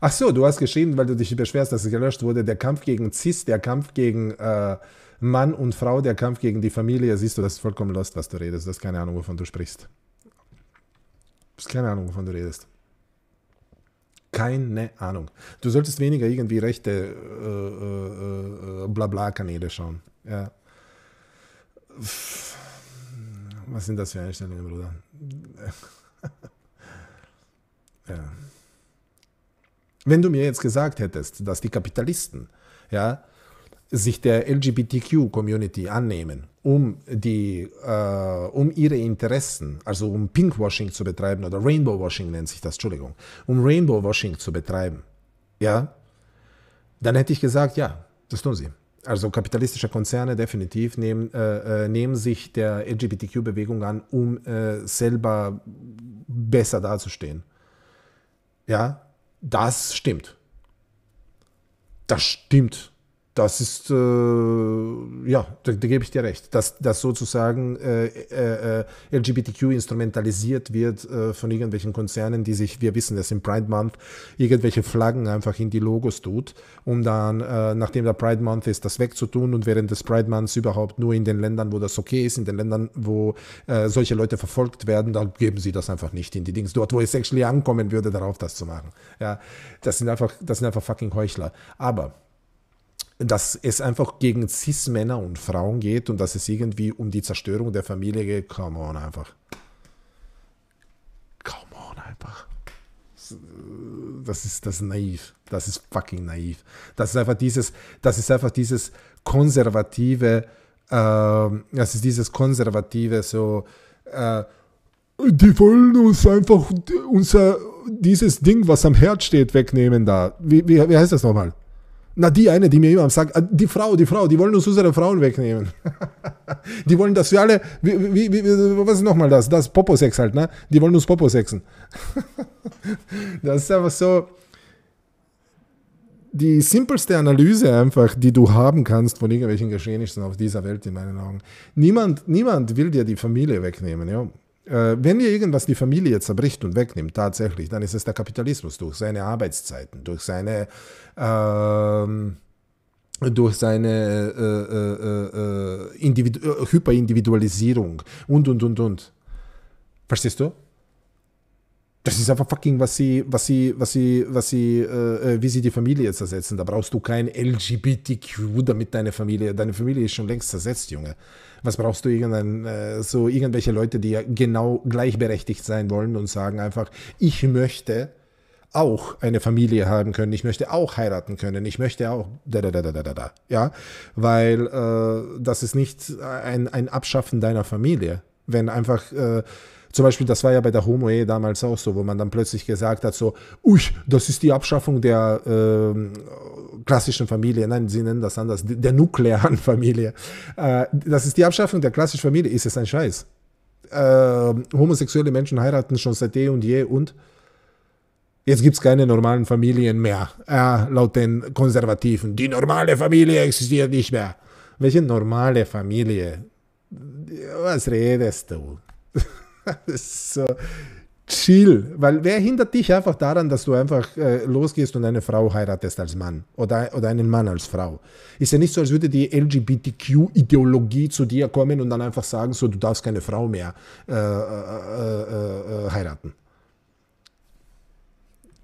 Ach so, du hast geschrieben, weil du dich beschwerst, dass es gelöscht wurde. Der Kampf gegen CIS, der Kampf gegen äh, Mann und Frau, der Kampf gegen die Familie. Siehst du, das ist vollkommen lost, was du redest. Das ist keine Ahnung, wovon du sprichst. Das ist keine Ahnung, wovon du redest. Keine Ahnung. Du solltest weniger irgendwie rechte äh, äh, äh Blabla-Kanäle schauen. Ja. Was sind das für Einstellungen, Bruder? ja. Wenn du mir jetzt gesagt hättest, dass die Kapitalisten ja, sich der LGBTQ-Community annehmen, um, die, äh, um ihre Interessen, also um Pinkwashing zu betreiben oder Rainbowwashing nennt sich das, Entschuldigung, um Rainbowwashing zu betreiben, ja, dann hätte ich gesagt, ja, das tun sie. Also kapitalistische Konzerne definitiv nehmen, äh, äh nehmen sich der LGBTQ-Bewegung an, um äh, selber besser dazustehen. Ja, das stimmt. Das stimmt das ist, äh, ja, da, da, gebe ich dir recht, dass, dass sozusagen äh, äh, äh LGBTQ instrumentalisiert wird äh, von irgendwelchen Konzernen, die sich, wir wissen das im Pride Month, irgendwelche Flaggen einfach in die Logos tut, um dann, äh, nachdem der Pride Month ist, das wegzutun und während des Pride Months überhaupt nur in den Ländern, wo das okay ist, in den Ländern, wo äh, solche Leute verfolgt werden, da geben sie das einfach nicht in die Dings, dort, wo es actually ankommen würde, darauf das zu machen. Ja, das sind einfach, das sind einfach fucking Heuchler. Aber dass es einfach gegen Cis-Männer und Frauen geht und dass es irgendwie um die Zerstörung der Familie geht. Come on, einfach. Come on, einfach. Das ist das ist naiv. Das ist fucking naiv. Das ist einfach dieses, das ist einfach dieses konservative, äh, das ist dieses konservative so, äh, die wollen uns einfach unser, dieses Ding, was am Herd steht, wegnehmen da. Wie, wie, wie heißt das nochmal? Na, die eine, die mir immer sagt, äh, die Frau, die Frau, die wollen uns unsere Frauen wegnehmen. die wollen, dass wir alle, wie, wie, wie, was ist nochmal das? Das Popo-Sex halt, ne? Die wollen uns Popo-Sexen. das ist einfach so. Die simpelste Analyse einfach, die du haben kannst von irgendwelchen Geschehnissen auf dieser Welt, in meinen Augen. Niemand, niemand will dir die Familie wegnehmen, ja. Äh, wenn ihr irgendwas die Familie zerbricht und wegnimmt, tatsächlich, dann ist es der Kapitalismus durch seine Arbeitszeiten, durch seine, ähm, durch seine äh, äh, äh, äh, äh Hyperindividualisierung und, und, und, und. Verstehst du? Das ist einfach fucking, was sie, was sie, was sie, was sie, äh, äh wie sie die Familie jetzt ersetzen. Da brauchst du kein LGBTQ, damit deine Familie, deine Familie ist schon längst zersetzt, Junge. Was brauchst du irgendein, äh, so irgendwelche Leute, die ja genau gleichberechtigt sein wollen und sagen einfach, ich möchte auch eine Familie haben können, ich möchte auch heiraten können, ich möchte auch da da da da da da ja, weil äh, das ist nicht ein, ein Abschaffen deiner Familie, wenn einfach äh, zum Beispiel, das war ja bei der Homo Ehe damals auch so, wo man dann plötzlich gesagt hat, so, ui, das ist die Abschaffung der äh, klassischen Familie. Nein, sie nennen das anders, der nuklearen Familie. Äh, das ist die Abschaffung der klassischen Familie. Ist es ein Scheiß? Äh, homosexuelle Menschen heiraten schon seit eh und je und jetzt gibt es keine normalen Familien mehr, äh, laut den Konservativen. Die normale Familie existiert nicht mehr. Welche normale Familie? Was redest du? ist so chill, weil wer hindert dich einfach daran, dass du einfach äh, losgehst und eine Frau heiratest als Mann oder, oder einen Mann als Frau? Ist ja nicht so, als würde die LGBTQ-Ideologie zu dir kommen und dann einfach sagen, so du darfst keine Frau mehr äh, äh, äh, äh heiraten.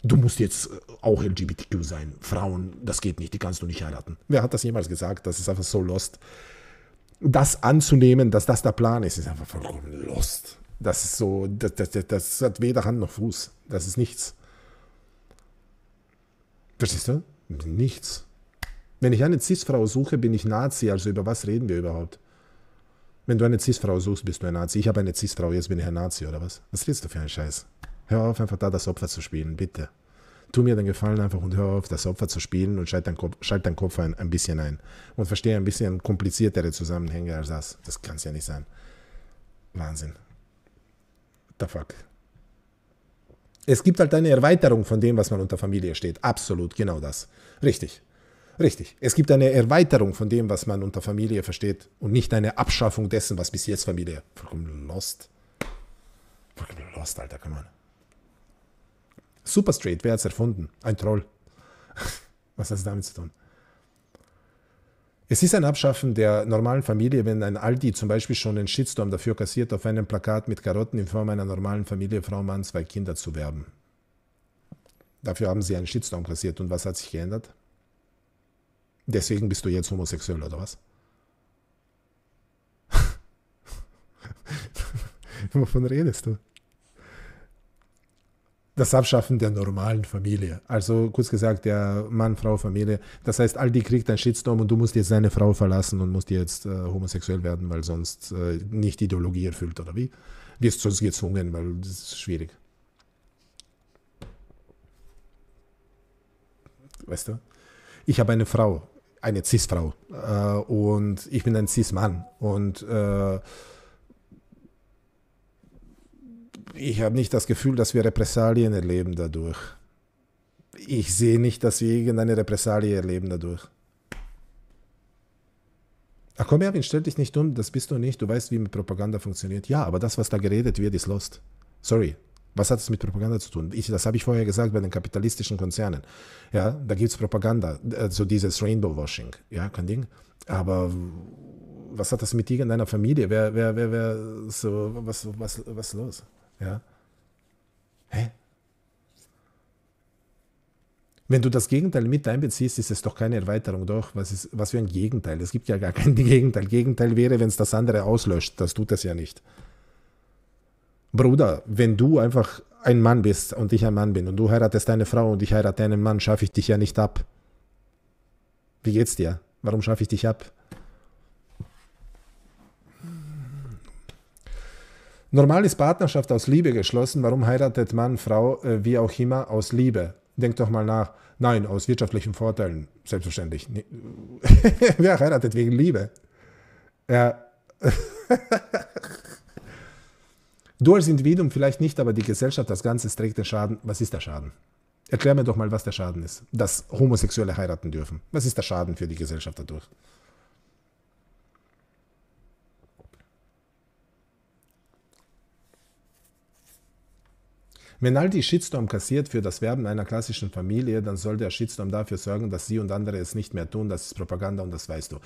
Du musst jetzt auch LGBTQ sein. Frauen, das geht nicht, die kannst du nicht heiraten. Wer hat das jemals gesagt? Das ist einfach so lost. Das anzunehmen, dass das der Plan ist, ist einfach vollkommen lost. Das ist so, das, das, das, hat weder Hand noch Fuß. Das ist nichts. Verstehst du? Nichts. Wenn ich eine Cis-Frau suche, bin ich Nazi. Also über was reden wir überhaupt? Wenn du eine Cis-Frau suchst, bist du ein Nazi. Ich habe eine Cis-Frau, jetzt bin ich ein Nazi oder was? Was redest du für einen Scheiß? Hör auf, einfach da das Opfer zu spielen, bitte. Tu mir den Gefallen einfach und hör auf, das Opfer zu spielen und schalt deinen Kopf, schalt deinen Kopf ein, ein bisschen ein. Und verstehe ein bisschen kompliziertere Zusammenhänge als das. Das kann es ja nicht sein. Wahnsinn the fuck? Es gibt halt eine Erweiterung von dem, was man unter Familie steht. Absolut, genau das. Richtig. Richtig. Es gibt eine Erweiterung von dem, was man unter Familie versteht und nicht eine Abschaffung dessen, was bis jetzt Familie. Vollkommen lost. Vollkommen lost, Alter, come on. Super Straight, wer hat's erfunden? Ein Troll. was hat es damit zu tun? Es ist ein Abschaffen der normalen Familie, wenn ein Aldi zum Beispiel schon einen Shitstorm dafür kassiert, auf einem Plakat mit Karotten in Form einer normalen Familie, Frau, Mann, zwei Kinder zu werben. Dafür haben sie einen Shitstorm kassiert. Und was hat sich geändert? Deswegen bist du jetzt homosexuell oder was? Wovon redest du? das Abschaffen der normalen Familie. Also kurz gesagt, der Mann, Frau, Familie. Das heißt, all die kriegt einen Shitstorm und du musst jetzt deine Frau verlassen und musst jetzt äh, homosexuell werden, weil sonst äh, nicht Ideologie erfüllt oder wie? Wirst sonst gezwungen, weil das ist schwierig. Weißt du? Ich habe eine Frau, eine Cis-Frau äh, und ich bin ein Cis-Mann und äh, ich habe nicht das Gefühl, dass wir Repressalien erleben dadurch. Ich sehe nicht, dass wir irgendeine Repressalie erleben dadurch. Ach komm, Erwin, stell dich nicht um, das bist du nicht. Du weißt, wie mit Propaganda funktioniert. Ja, aber das, was da geredet wird, ist lost. Sorry. Was hat es mit Propaganda zu tun? Ich, das habe ich vorher gesagt bei den kapitalistischen Konzernen. Ja, da gibt es Propaganda, so also dieses Rainbow-Washing. Ja, kein Ding. Aber was hat das mit irgendeiner Familie? Wer, wer, wer, wer, so, was, was, was los? Ja? Hä? Wenn du das Gegenteil mit einbeziehst, ist es doch keine Erweiterung. Doch, was, ist, was für ein Gegenteil? Es gibt ja gar kein Gegenteil. Gegenteil wäre, wenn es das andere auslöscht. Das tut es ja nicht. Bruder, wenn du einfach ein Mann bist und ich ein Mann bin und du heiratest eine Frau und ich heirate einen Mann, schaffe ich dich ja nicht ab. Wie geht's dir? Warum schaffe ich dich ab? Normal ist Partnerschaft aus Liebe geschlossen. Warum heiratet Mann, Frau, äh, wie auch immer, aus Liebe? Denkt doch mal nach. Nein, aus wirtschaftlichen Vorteilen, selbstverständlich. Wer heiratet wegen Liebe? Ja. du als Individuum vielleicht nicht, aber die Gesellschaft als Ganzes trägt den Schaden. Was ist der Schaden? Erklär mir doch mal, was der Schaden ist, dass Homosexuelle heiraten dürfen. Was ist der Schaden für die Gesellschaft dadurch? Wenn Aldi Shitstorm kassiert für das Werben einer klassischen Familie, dann soll der Shitstorm dafür sorgen, dass sie und andere es nicht mehr tun. Das ist Propaganda und das weißt du.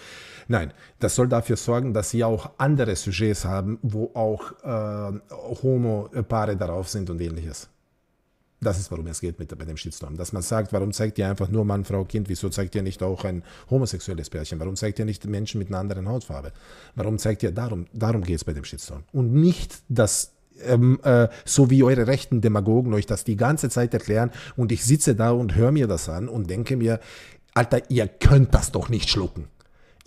Nein, das soll dafür sorgen, dass sie auch andere Sujets haben, wo auch äh, Homo-Paare äh, darauf sind und ähnliches. Das ist, warum es geht mit, mit dem Shitstorm. Dass man sagt, warum zeigt ihr einfach nur Mann, Frau, Kind? Wieso zeigt ihr nicht auch ein homosexuelles Pärchen? Warum zeigt ihr nicht Menschen mit einer anderen Hautfarbe? Warum zeigt ihr darum? Darum geht es bei dem Shitstorm. Und nicht, dass ähm, äh, so wie eure rechten Demagogen euch das die ganze Zeit erklären und ich sitze da und höre mir das an und denke mir, Alter, ihr könnt das doch nicht schlucken.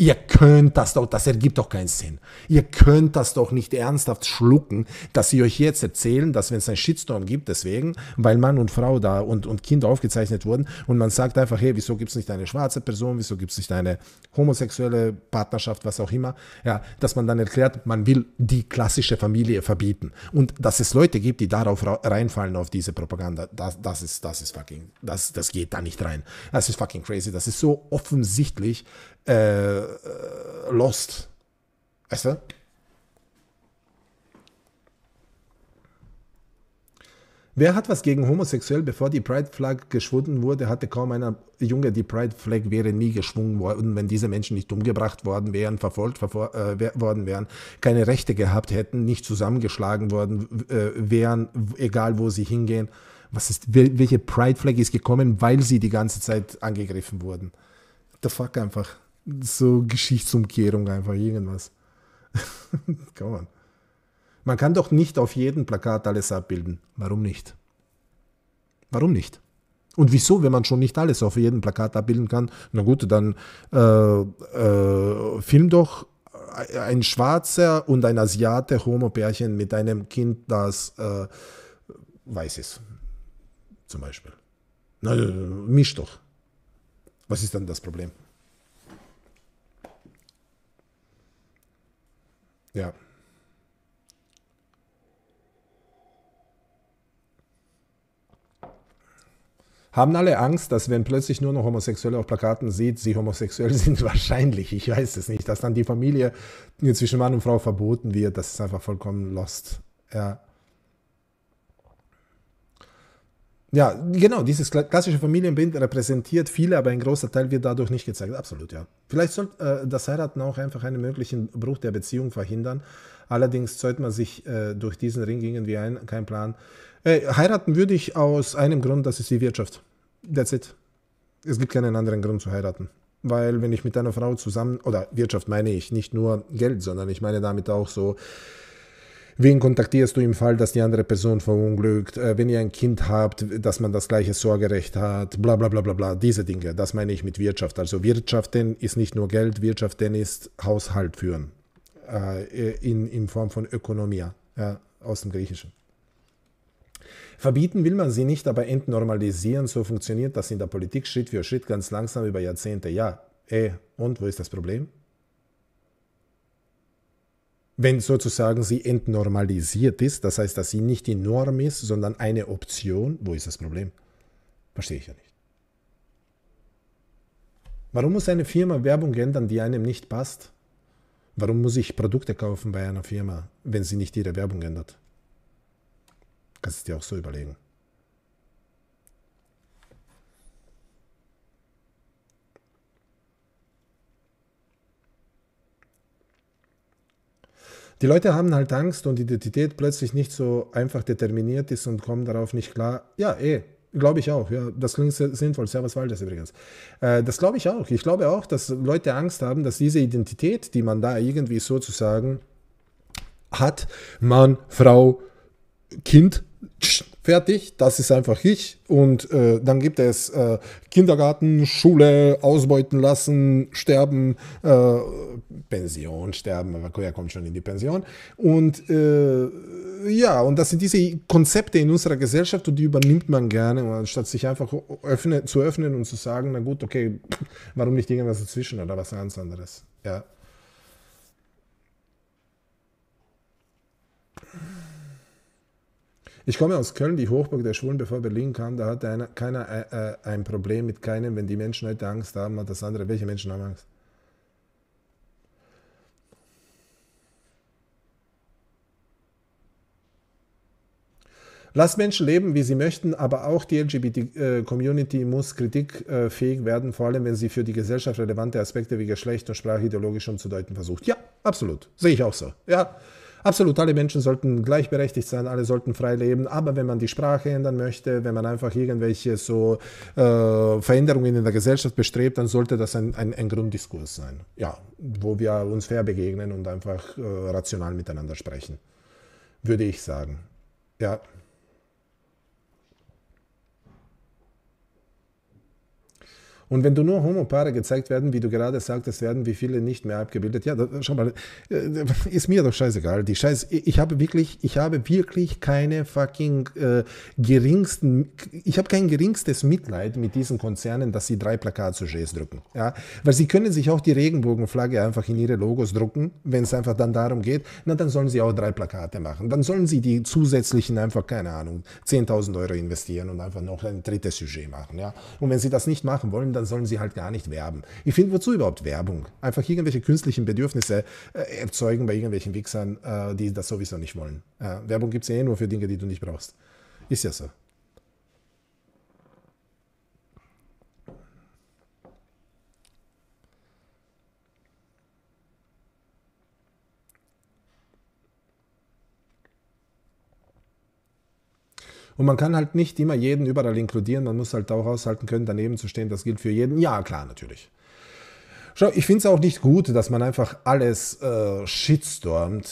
Ihr könnt das doch, das ergibt doch keinen Sinn. Ihr könnt das doch nicht ernsthaft schlucken, dass sie euch jetzt erzählen, dass wenn es einen Shitstorm gibt, deswegen, weil Mann und Frau da und, und Kind aufgezeichnet wurden und man sagt einfach, hey, wieso gibt es nicht eine schwarze Person, wieso gibt es nicht eine homosexuelle Partnerschaft, was auch immer, ja, dass man dann erklärt, man will die klassische Familie verbieten. Und dass es Leute gibt, die darauf reinfallen, auf diese Propaganda, das, das ist, das ist fucking, das, das geht da nicht rein. Das ist fucking crazy. Das ist so offensichtlich äh, äh, Lost. Weißt du? Wer hat was gegen homosexuell? Bevor die Pride Flag geschwunden wurde, hatte kaum einer Junge, die Pride Flag wäre nie geschwungen worden, wenn diese Menschen nicht umgebracht worden wären, verfolgt verfol äh, worden wären, keine Rechte gehabt hätten, nicht zusammengeschlagen worden äh, wären, egal wo sie hingehen. Was ist, welche Pride Flag ist gekommen, weil sie die ganze Zeit angegriffen wurden? The fuck einfach so Geschichtsumkehrung einfach, irgendwas. kann on. Man kann doch nicht auf jedem Plakat alles abbilden. Warum nicht? Warum nicht? Und wieso, wenn man schon nicht alles auf jedem Plakat abbilden kann? Na gut, dann äh, äh, film doch ein Schwarzer und ein Asiate Homo-Pärchen mit einem Kind, das äh, weiß ist. Zum Beispiel. Na, äh, misch doch. Was ist dann das Problem? Ja. Haben alle Angst, dass wenn plötzlich nur noch Homosexuelle auf Plakaten sieht, sie homosexuell sind? Wahrscheinlich, ich weiß es nicht. Dass dann die Familie zwischen Mann und Frau verboten wird, das ist einfach vollkommen lost. Ja. Ja, genau, dieses klassische Familienbild repräsentiert viele, aber ein großer Teil wird dadurch nicht gezeigt. Absolut, ja. Vielleicht soll äh, das Heiraten auch einfach einen möglichen Bruch der Beziehung verhindern. Allerdings zäumt man sich äh, durch diesen Ring irgendwie ein, kein Plan. Äh, heiraten würde ich aus einem Grund, das ist die Wirtschaft. That's it. Es gibt keinen anderen Grund zu heiraten. Weil wenn ich mit einer Frau zusammen, oder Wirtschaft meine ich nicht nur Geld, sondern ich meine damit auch so, Wen kontaktierst du im Fall, dass die andere Person verunglückt? Äh, wenn ihr ein Kind habt, dass man das gleiche Sorgerecht hat, bla bla bla bla bla. Diese Dinge, das meine ich mit Wirtschaft. Also Wirtschaften ist nicht nur Geld, Wirtschaften ist Haushalt führen. Äh, äh, in, in Form von Ökonomia ja, aus dem Griechischen. Verbieten will man sie nicht, aber entnormalisieren, so funktioniert das in der Politik Schritt für Schritt ganz langsam über Jahrzehnte. Ja, eh, und wo ist das Problem? wenn sozusagen sie entnormalisiert ist, das heißt, dass sie nicht die Norm ist, sondern eine Option, wo ist das Problem? Verstehe ich ja nicht. Warum muss eine Firma Werbung ändern, die einem nicht passt? Warum muss ich Produkte kaufen bei einer Firma, wenn sie nicht ihre Werbung ändert? Kannst du dir auch so überlegen. Die Leute haben halt Angst und Identität plötzlich nicht so einfach determiniert ist und kommen darauf nicht klar. Ja, eh, Glaube ich auch, ja. Das klingt sinnvoll. Servus Waldes übrigens. Äh, das glaube ich auch. Ich glaube auch, dass Leute Angst haben, dass diese Identität, die man da irgendwie sozusagen hat, Mann, Frau, Kind, fertig, das ist einfach ich. Und äh, dann gibt es äh, Kindergarten, Schule, ausbeuten lassen, sterben, äh, Pension, sterben, aber er kommt schon in die Pension. Und äh, ja, und das sind diese Konzepte in unserer Gesellschaft und die übernimmt man gerne, anstatt sich einfach öffne, zu öffnen und zu sagen, na gut, okay, warum nicht irgendwas dazwischen oder was ganz anderes. Ja. Ich komme aus Köln, die Hochburg der Schwulen, bevor Berlin kam. Da hatte einer, keiner äh, äh, ein Problem mit keinem. Wenn die Menschen heute Angst haben, hat das andere. Welche Menschen haben Angst? Lasst Menschen leben, wie sie möchten, aber auch die LGBT-Community äh, muss kritikfähig werden, vor allem wenn sie für die Gesellschaft relevante Aspekte wie Geschlecht und Sprache ideologisch umzudeuten versucht. Ja, absolut. Sehe ich auch so. Ja. Absolut, alle Menschen sollten gleichberechtigt sein, alle sollten frei leben, aber wenn man die Sprache ändern möchte, wenn man einfach irgendwelche so äh, Veränderungen in der Gesellschaft bestrebt, dann sollte das ein, ein, ein Grunddiskurs sein, ja, wo wir uns fair begegnen und einfach äh, rational miteinander sprechen, würde ich sagen. Ja. Und wenn du nur Homopaare gezeigt werden, wie du gerade sagtest, werden wie viele nicht mehr abgebildet. Ja, da, schau mal, äh, ist mir doch scheißegal. Die Scheiß, ich habe wirklich, ich habe wirklich keine fucking äh, geringsten, ich habe kein geringstes Mitleid mit diesen Konzernen, dass sie drei Plakat-Sujets drücken. Ja, weil sie können sich auch die Regenbogenflagge einfach in ihre Logos drucken, wenn es einfach dann darum geht. Na, dann sollen sie auch drei Plakate machen. Dann sollen sie die zusätzlichen einfach, keine Ahnung, 10.000 Euro investieren und einfach noch ein drittes Sujet machen. Ja, und wenn sie das nicht machen wollen, dann dann sollen sie halt gar nicht werben. Ich finde, wozu überhaupt Werbung? Einfach irgendwelche künstlichen Bedürfnisse äh, erzeugen bei irgendwelchen Wichsern, äh, die das sowieso nicht wollen. Äh, Werbung gibt es eh nur für Dinge, die du nicht brauchst. Ist ja so. Und man kann halt nicht immer jeden überall inkludieren, man muss halt auch aushalten können, daneben zu stehen, das gilt für jeden. Ja, klar, natürlich. Schau, ich finde es auch nicht gut, dass man einfach alles äh, shitstormt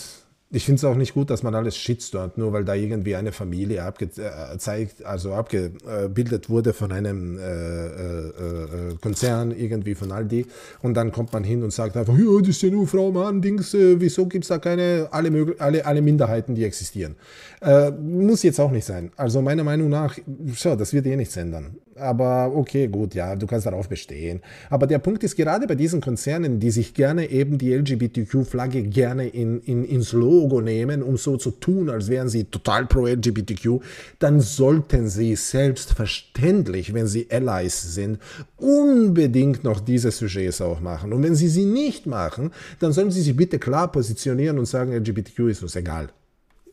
ich finde es auch nicht gut, dass man alles shitstormt, nur weil da irgendwie eine Familie abgezeigt, äh, also abgebildet wurde von einem äh, äh, äh, Konzern, irgendwie von Aldi. Und dann kommt man hin und sagt einfach, ja, das ist ja nur Frau, Mann, Dings, äh, wieso gibt es da keine, alle, alle, alle Minderheiten, die existieren. Äh, muss jetzt auch nicht sein. Also meiner Meinung nach, schau, das wird eh nichts ändern. Aber okay, gut, ja, du kannst darauf bestehen. Aber der Punkt ist gerade bei diesen Konzernen, die sich gerne eben die LGBTQ-Flagge gerne in, in, ins Logo Logo nehmen, um so zu tun, als wären sie total pro LGBTQ, dann sollten sie selbstverständlich, wenn sie Allies sind, unbedingt noch diese Sujets auch machen. Und wenn sie sie nicht machen, dann sollen sie sich bitte klar positionieren und sagen, LGBTQ ist uns egal.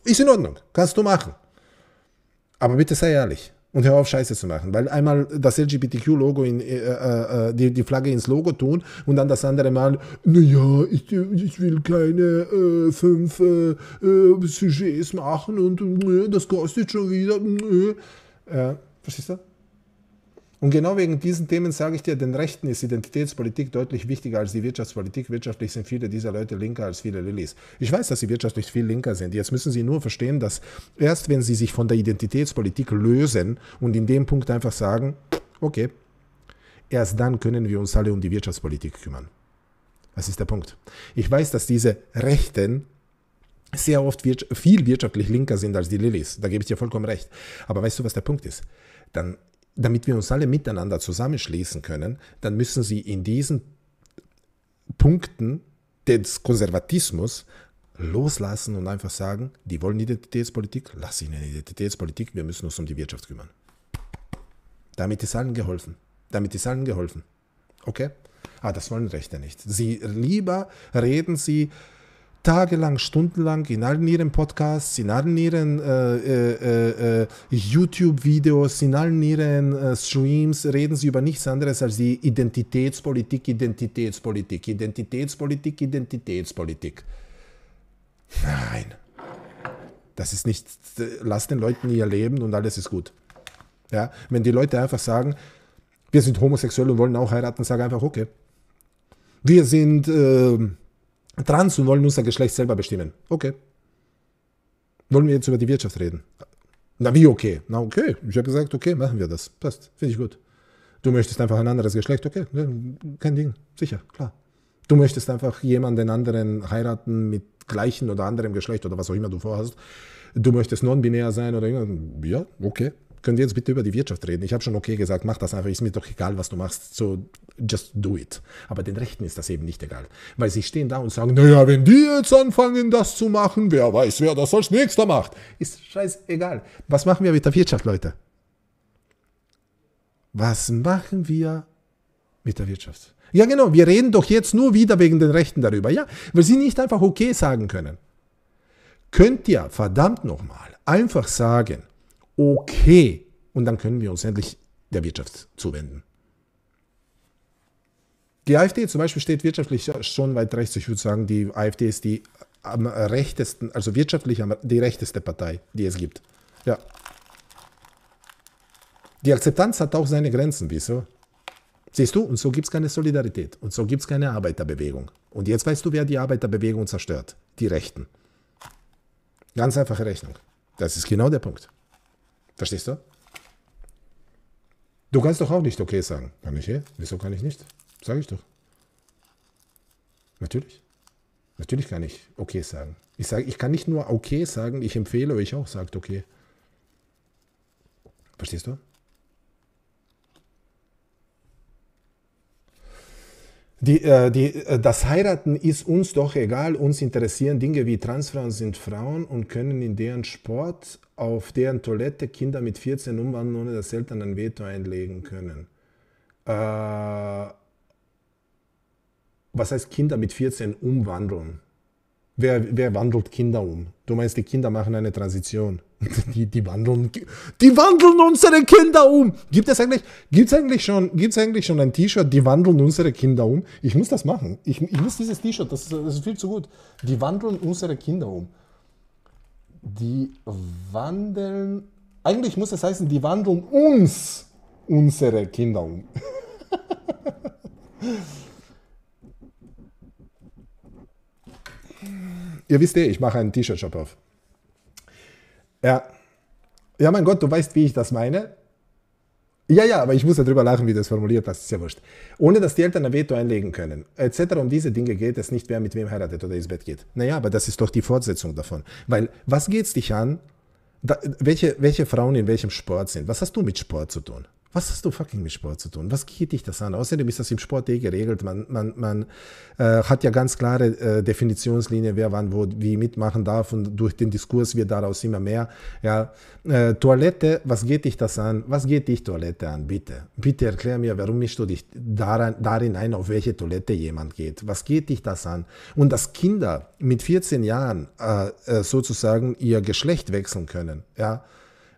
Ist in Ordnung, kannst du machen. Aber bitte sei ehrlich und hör auf Scheiße zu machen, weil einmal das LGBTQ-Logo in äh, äh, äh, die, die Flagge ins Logo tun und dann das andere Mal, naja, ich, ich will keine äh, fünf äh, äh, Sujets machen und das kostet schon wieder. verstehst du? Und genau wegen diesen Themen sage ich dir, den Rechten ist Identitätspolitik deutlich wichtiger als die Wirtschaftspolitik. Wirtschaftlich sind viele dieser Leute linker als viele Lillis. Ich weiß, dass sie wirtschaftlich viel linker sind. Jetzt müssen sie nur verstehen, dass erst wenn sie sich von der Identitätspolitik lösen und in dem Punkt einfach sagen, okay, erst dann können wir uns alle um die Wirtschaftspolitik kümmern. Das ist der Punkt. Ich weiß, dass diese Rechten sehr oft viel wirtschaftlich linker sind als die Lillis. Da gebe ich dir vollkommen recht. Aber weißt du, was der Punkt ist? Dann damit wir uns alle miteinander zusammenschließen können, dann müssen sie in diesen Punkten des Konservatismus loslassen und einfach sagen, die wollen Identitätspolitik, lass ihnen Identitätspolitik, wir müssen uns um die Wirtschaft kümmern. Damit ist allen geholfen. Damit ist allen geholfen. Okay? Ah, das wollen Rechte nicht. Sie lieber reden sie tagelang, stundenlang in allen ihren Podcasts, in allen ihren äh, äh, äh, YouTube-Videos, in allen ihren äh, Streams reden sie über nichts anderes als die Identitätspolitik, Identitätspolitik, Identitätspolitik, Identitätspolitik. Nein. Das ist nicht, lass den Leuten ihr Leben und alles ist gut. Ja, wenn die Leute einfach sagen, wir sind homosexuell und wollen auch heiraten, sag einfach, okay. Wir sind ähm, trans und wollen unser Geschlecht selber bestimmen. Okay. Wollen wir jetzt über die Wirtschaft reden? Na wie okay? Na okay, ich habe gesagt, okay, machen wir das. Passt, finde ich gut. Du möchtest einfach ein anderes Geschlecht, okay, kein Ding, sicher, klar. Du möchtest einfach jemanden anderen heiraten mit gleichem oder anderem Geschlecht oder was auch immer du vorhast. Du möchtest non-binär sein oder irgendwas. Ja, okay, können wir jetzt bitte über die Wirtschaft reden? Ich habe schon okay gesagt, mach das einfach, ist mir doch egal, was du machst, so just do it. Aber den Rechten ist das eben nicht egal, weil sie stehen da und sagen, naja, wenn die jetzt anfangen, das zu machen, wer weiß, wer das als nächster macht. Ist scheißegal. Was machen wir mit der Wirtschaft, Leute? Was machen wir mit der Wirtschaft? Ja, genau, wir reden doch jetzt nur wieder wegen den Rechten darüber. Ja, weil sie nicht einfach okay sagen können. Könnt ihr verdammt nochmal einfach sagen, okay. Und dann können wir uns endlich der Wirtschaft zuwenden. Die AfD zum Beispiel steht wirtschaftlich schon weit rechts. Ich würde sagen, die AfD ist die am rechtesten, also wirtschaftlich die rechteste Partei, die es gibt. Ja. Die Akzeptanz hat auch seine Grenzen, wieso? Siehst du, und so gibt es keine Solidarität und so gibt es keine Arbeiterbewegung. Und jetzt weißt du, wer die Arbeiterbewegung zerstört. Die Rechten. Ganz einfache Rechnung. Das ist genau der Punkt. Verstehst du? Du kannst doch auch nicht okay sagen. Kann ich, hä? Wieso kann ich nicht? Sage ich doch. Natürlich. Natürlich kann ich okay sagen. Ich sage, ich kann nicht nur okay sagen, ich empfehle euch auch, sagt okay. Verstehst du? Die, äh, die, äh, das Heiraten ist uns doch egal. Uns interessieren Dinge wie Transfrauen sind Frauen und können in deren Sport auf deren Toilette Kinder mit 14 umwandeln, ohne dass Eltern ein Veto einlegen können. Äh, was heißt Kinder mit 14 umwandeln? Wer, wer wandelt Kinder um? Du meinst, die Kinder machen eine Transition. Die, die, wandeln, die wandeln unsere Kinder um. Gibt es eigentlich, gibt's eigentlich, schon, gibt's eigentlich schon ein T-Shirt, die wandeln unsere Kinder um? Ich muss das machen. Ich, ich muss dieses T-Shirt, das, das ist viel zu gut. Die wandeln unsere Kinder um. Die wandeln, eigentlich muss es heißen, die wandeln uns unsere Kinder um. Ihr wisst eh, ich mache einen T-Shirt-Shop auf. Ja. Ja, mein Gott, du weißt, wie ich das meine. Ja, ja, aber ich muss ja drüber lachen, wie du es formuliert hast, ist ja wurscht. Ohne dass die Eltern ein Veto einlegen können, etc. Um diese Dinge geht es nicht, wer mit wem heiratet oder ins Bett geht. Naja, aber das ist doch die Fortsetzung davon. Weil, was geht es dich an, da, welche, welche Frauen in welchem Sport sind? Was hast du mit Sport zu tun? Was hast du fucking mit Sport zu tun? Was geht dich das an? Außerdem ist das im Sport eh geregelt. Man, man, man äh, hat ja ganz klare äh, Definitionslinie, wer wann wo wie mitmachen darf und durch den Diskurs wird daraus immer mehr. Ja, äh, Toilette, was geht dich das an? Was geht dich Toilette an? Bitte, bitte erklär mir, warum mischst du dich daran, darin ein, auf welche Toilette jemand geht? Was geht dich das an? Und dass Kinder mit 14 Jahren äh, äh, sozusagen ihr Geschlecht wechseln können, ja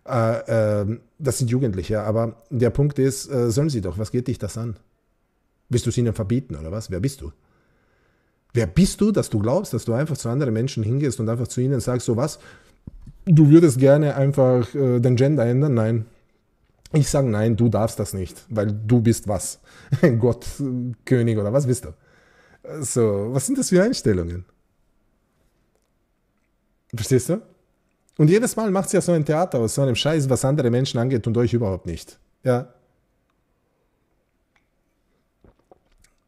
äh, äh, das sind Jugendliche, aber der Punkt ist, äh, sollen sie doch, was geht dich das an? Willst du es ihnen verbieten oder was? Wer bist du? Wer bist du, dass du glaubst, dass du einfach zu anderen Menschen hingehst und einfach zu ihnen sagst, so was, du würdest gerne einfach äh, den Gender ändern? Nein. Ich sage nein, du darfst das nicht, weil du bist was? Gott, äh, König oder was bist du? Äh, so, was sind das für Einstellungen? Verstehst du? Und jedes Mal macht sie ja so ein Theater aus so einem Scheiß, was andere Menschen angeht und euch überhaupt nicht. Ja,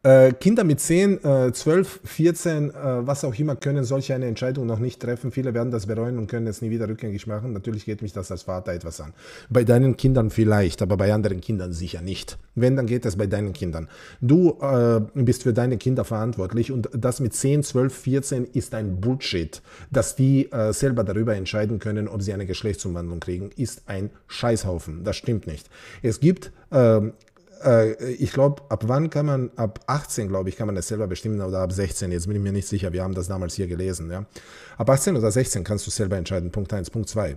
Äh, Kinder mit 10, 12, 14, was auch immer, können solche eine Entscheidung noch nicht treffen. Viele werden das bereuen und können es nie wieder rückgängig machen. Natürlich geht mich das als Vater etwas an. Bei deinen Kindern vielleicht, aber bei anderen Kindern sicher nicht. Wenn, dann geht es bei deinen Kindern. Du äh, bist für deine Kinder verantwortlich und das mit 10, 12, 14 ist ein Bullshit. Dass die äh, selber darüber entscheiden können, ob sie eine Geschlechtsumwandlung kriegen, ist ein Scheißhaufen. Das stimmt nicht. Es gibt ähm, äh, ich glaube, ab wann kann man, ab 18, glaube ich, kann man das selber bestimmen oder ab 16. Jetzt bin ich mir nicht sicher, wir haben das damals hier gelesen. Ja? Ab 18 oder 16 kannst du selber entscheiden. Punkt 1. Punkt 2.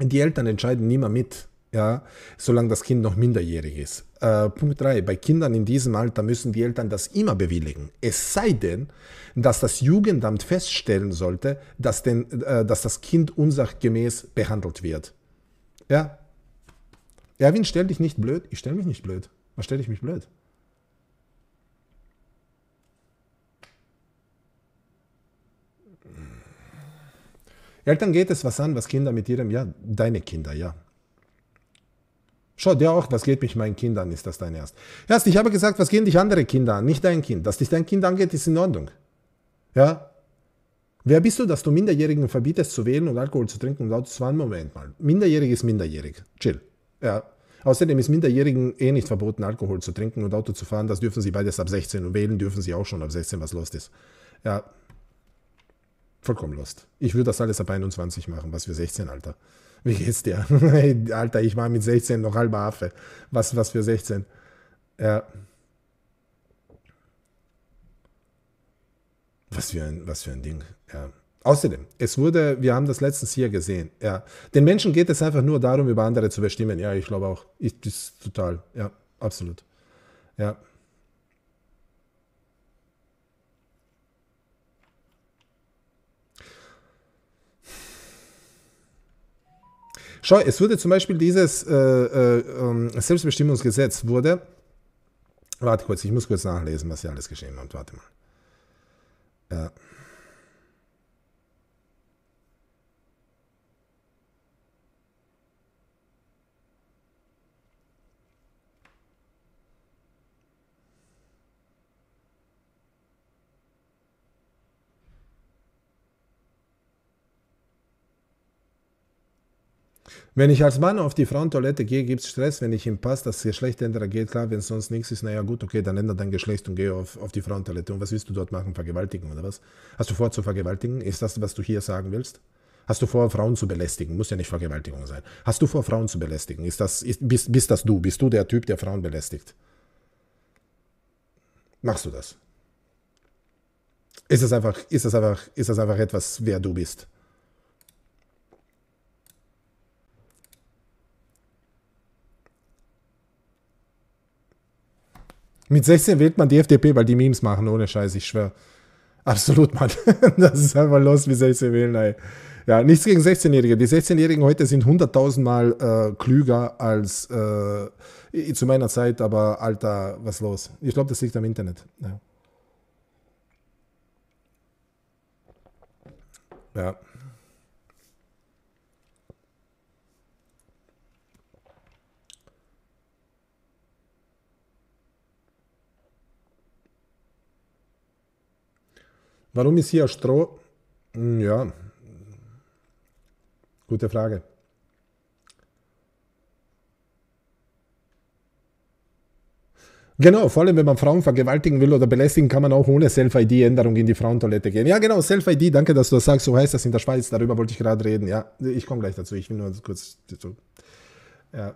Die Eltern entscheiden niemals mit, ja, solange das Kind noch minderjährig ist. Äh, Punkt 3. Bei Kindern in diesem Alter müssen die Eltern das immer bewilligen. Es sei denn, dass das Jugendamt feststellen sollte, dass, den, äh, dass das Kind unsachgemäß behandelt wird. Ja, Erwin, stell dich nicht blöd. Ich stelle mich nicht blöd. Was stelle ich mich blöd? Eltern geht es was an, was Kinder mit ihrem, ja, deine Kinder, ja. Schau dir auch, was geht mich meinen Kindern, ist das dein Erst. Erst, ich habe gesagt, was gehen dich andere Kinder an, nicht dein Kind. Dass dich dein Kind angeht, ist in Ordnung. Ja? Wer bist du, dass du Minderjährigen verbietest zu wählen und Alkohol zu trinken und laut zu fahren? Moment mal. Minderjährig ist minderjährig. Chill. Ja. Außerdem ist Minderjährigen eh nicht verboten, Alkohol zu trinken und Auto zu fahren. Das dürfen sie beides ab 16 und wählen dürfen sie auch schon ab 16, was lost ist. Ja. Vollkommen lost. Ich würde das alles ab 21 machen, was für 16, Alter. Wie geht's dir? Alter, ich war mit 16 noch halber Affe. Was, was für 16? Ja. Was für ein, was für ein Ding. Ja. Außerdem, es wurde, wir haben das letztens hier gesehen, ja. Den Menschen geht es einfach nur darum, über andere zu bestimmen. Ja, ich glaube auch. Ich, das ist total, ja, absolut. Ja. Schau, es wurde zum Beispiel dieses äh, äh, ähm, Selbstbestimmungsgesetz wurde. Warte kurz, ich muss kurz nachlesen, was hier alles geschehen haben. Warte mal. Ja. Wenn ich als Mann auf die Frauentoilette gehe, gibt es Stress, wenn ich ihm passe, das Geschlecht ändere, geht klar, wenn es sonst nichts ist, naja gut, okay, dann ändere dein Geschlecht und gehe auf, auf die Frauentoilette. Und was willst du dort machen? Vergewaltigen oder was? Hast du vor zu vergewaltigen? Ist das, was du hier sagen willst? Hast du vor, Frauen zu belästigen? Muss ja nicht Vergewaltigung sein. Hast du vor, Frauen zu belästigen? Ist das, ist, bist, bist das du? Bist du der Typ, der Frauen belästigt? Machst du das? Ist das einfach, ist das einfach, ist das einfach etwas, wer du bist? Mit 16 wählt man die FDP, weil die Memes machen, ohne Scheiß, ich schwöre. Absolut, Mann. Das ist einfach los wie 16 wählen, ey. Ja, nichts gegen 16-Jährige. Die 16-Jährigen heute sind 100.000 Mal äh, klüger als äh, zu meiner Zeit, aber Alter, was los? Ich glaube, das liegt am Internet. Ja. ja. Warum ist hier Stroh? Hm, ja, gute Frage. Genau, vor allem wenn man Frauen vergewaltigen will oder belästigen, kann man auch ohne Self-ID-Änderung in die Frauentoilette gehen. Ja, genau, Self-ID, danke, dass du das sagst, so heißt das in der Schweiz, darüber wollte ich gerade reden. Ja, ich komme gleich dazu, ich will nur kurz dazu. Ja.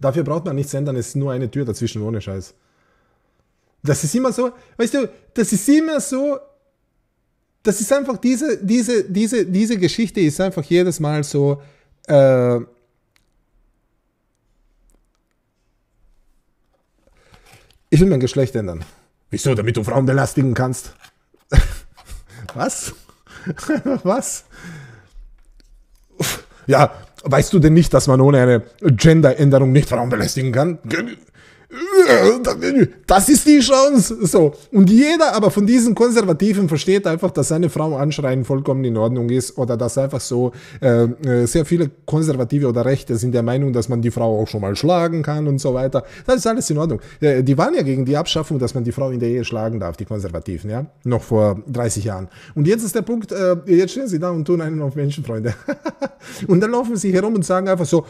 Dafür braucht man nichts ändern, es ist nur eine Tür dazwischen, ohne Scheiß. Das ist immer so, weißt du, das ist immer so, das ist einfach diese, diese, diese, diese Geschichte ist einfach jedes Mal so, äh, ich will mein Geschlecht ändern. Wieso? Damit du Frauen belastigen kannst. Was? Was? Ja, weißt du denn nicht, dass man ohne eine Genderänderung nicht Frauen belästigen kann? das ist die Chance. So. Und jeder aber von diesen Konservativen versteht einfach, dass seine Frau anschreien vollkommen in Ordnung ist oder dass einfach so äh, äh sehr viele Konservative oder Rechte sind der Meinung, dass man die Frau auch schon mal schlagen kann und so weiter. Das ist alles in Ordnung. Äh, die waren ja gegen die Abschaffung, dass man die Frau in der Ehe schlagen darf, die Konservativen, ja, noch vor 30 Jahren. Und jetzt ist der Punkt, äh, jetzt stehen sie da und tun einen auf Menschenfreunde. und dann laufen sie herum und sagen einfach so,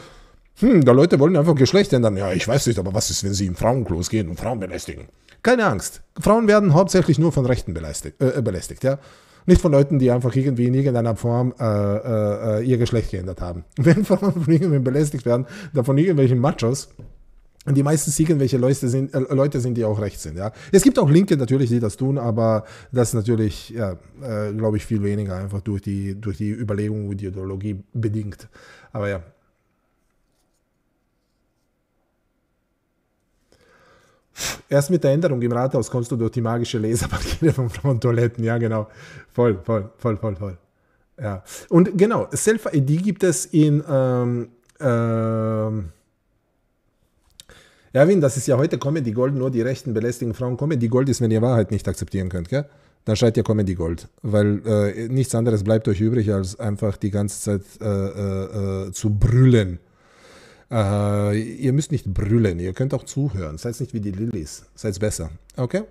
hm, da Leute wollen einfach Geschlecht ändern. Ja, ich weiß nicht, aber was ist, wenn sie in Frauenklos gehen und Frauen belästigen? Keine Angst. Frauen werden hauptsächlich nur von Rechten belästigt, äh, äh belästigt ja. Nicht von Leuten, die einfach irgendwie in irgendeiner Form äh, äh, äh ihr Geschlecht geändert haben. Wenn Frauen von irgendwem belästigt werden, dann von irgendwelchen Machos, die meistens irgendwelche Leute sind, äh, Leute sind, die auch rechts sind. Ja? Es gibt auch Linke natürlich, die das tun, aber das ist natürlich, ja, äh, glaube ich, viel weniger einfach durch die, durch die Überlegung und die Ideologie bedingt. Aber ja, Erst mit der Änderung im Rathaus kommst du durch die magische Laserpartikel von, von Toiletten. Ja, genau. Voll, voll, voll, voll, voll. Ja. Und genau, Self-ID gibt es in. Ähm, ähm, Erwin, das ist ja heute Comedy Gold, nur die Rechten belästigen Frauen. Comedy Gold ist, wenn ihr Wahrheit nicht akzeptieren könnt, gell? Dann schreit ihr Comedy Gold, weil äh, nichts anderes bleibt euch übrig, als einfach die ganze Zeit äh, äh, äh zu brüllen. Äh, ihr müsst nicht brüllen, ihr könnt auch zuhören. Seid nicht wie die Lillys, seid besser. Okay?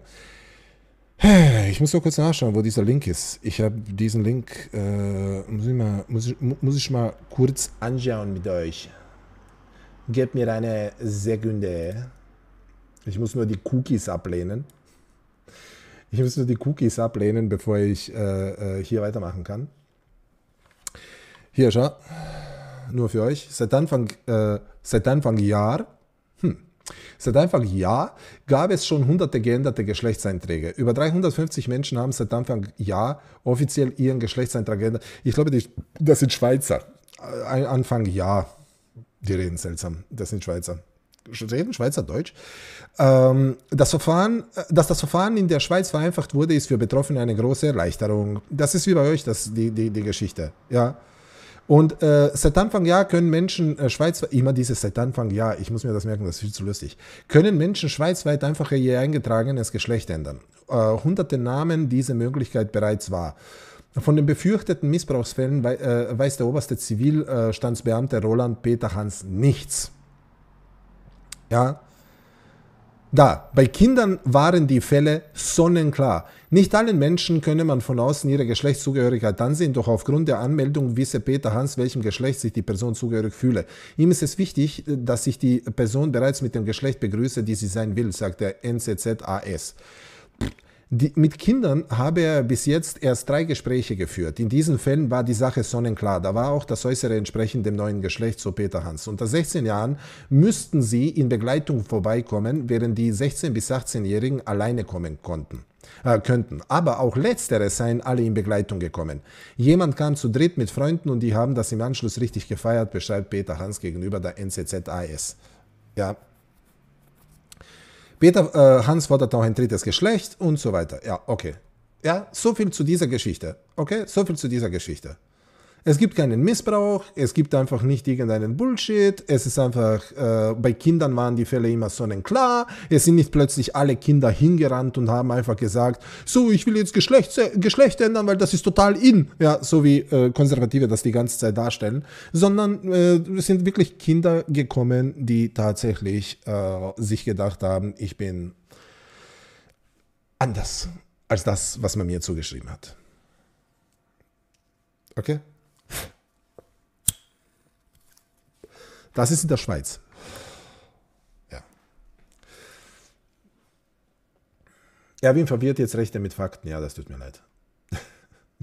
Ich muss nur kurz nachschauen, wo dieser Link ist. Ich habe diesen Link, äh, muss, ich mal, muss, ich, muss ich mal kurz anschauen mit euch. Gebt mir eine Sekunde. Ich muss nur die Cookies ablehnen. Ich muss nur die Cookies ablehnen, bevor ich äh, äh hier weitermachen kann. Hier, schau nur für euch, seit Anfang, äh, seit Anfang Jahr, hm, Seit Anfang Jahr gab es schon hunderte geänderte Geschlechtseinträge. Über 350 Menschen haben seit Anfang Jahr offiziell ihren Geschlechtseintrag geändert. Ich glaube, die, das sind Schweizer. Anfang Jahr. Die reden seltsam. Das sind Schweizer. Reden Schweizer Deutsch. Ähm, das Verfahren, dass das Verfahren in der Schweiz vereinfacht wurde, ist für Betroffene eine große Erleichterung. Das ist wie bei euch das, die, die, die Geschichte. Ja. Und äh, seit Anfang Jahr können Menschen äh, schweizweit, immer dieses seit Anfang Jahr, ich muss mir das merken, das ist viel zu lustig, können Menschen schweizweit einfach ihr eingetragenes Geschlecht ändern. Äh, hunderte Namen diese Möglichkeit bereits war. Von den befürchteten Missbrauchsfällen wei äh, weiß der oberste Zivilstandsbeamte Roland Peter Hans nichts. Ja, da, bei Kindern waren die Fälle sonnenklar. Nicht allen Menschen könne man von außen ihre Geschlechtszugehörigkeit ansehen, doch aufgrund der Anmeldung wisse Peter Hans, welchem Geschlecht sich die Person zugehörig fühle. Ihm ist es wichtig, äh, dass sich die Person bereits mit dem Geschlecht begrüße, die sie sein will, sagt der NZZAS. Die, mit Kindern habe er bis jetzt erst drei Gespräche geführt. In diesen Fällen war die Sache sonnenklar. Da war auch das Äußere entsprechend dem neuen Geschlecht, so Peter Hans. Unter 16 Jahren müssten sie in Begleitung vorbeikommen, während die 16- bis 18-Jährigen alleine kommen konnten. Äh, könnten. Aber auch letztere seien alle in Begleitung gekommen. Jemand kam zu dritt mit Freunden und die haben das im Anschluss richtig gefeiert, beschreibt Peter Hans gegenüber der NZZ AS. Ja, Peter äh, Hans fordert auch ein drittes Geschlecht und so weiter. Ja, okay. Ja, so viel zu dieser Geschichte. Okay, so viel zu dieser Geschichte. Es gibt keinen Missbrauch, es gibt einfach nicht irgendeinen Bullshit, es ist einfach, äh, bei Kindern waren die Fälle immer sonnenklar, es sind nicht plötzlich alle Kinder hingerannt und haben einfach gesagt, so, ich will jetzt Geschlecht, äh, Geschlecht ändern, weil das ist total in, ja, so wie äh, Konservative das die ganze Zeit darstellen, sondern äh, es sind wirklich Kinder gekommen, die tatsächlich äh, sich gedacht haben, ich bin anders als das, was man mir zugeschrieben hat. Okay? Das ist in der Schweiz. Ja. Erwin verwirrt jetzt Rechte mit Fakten. Ja, das tut mir leid.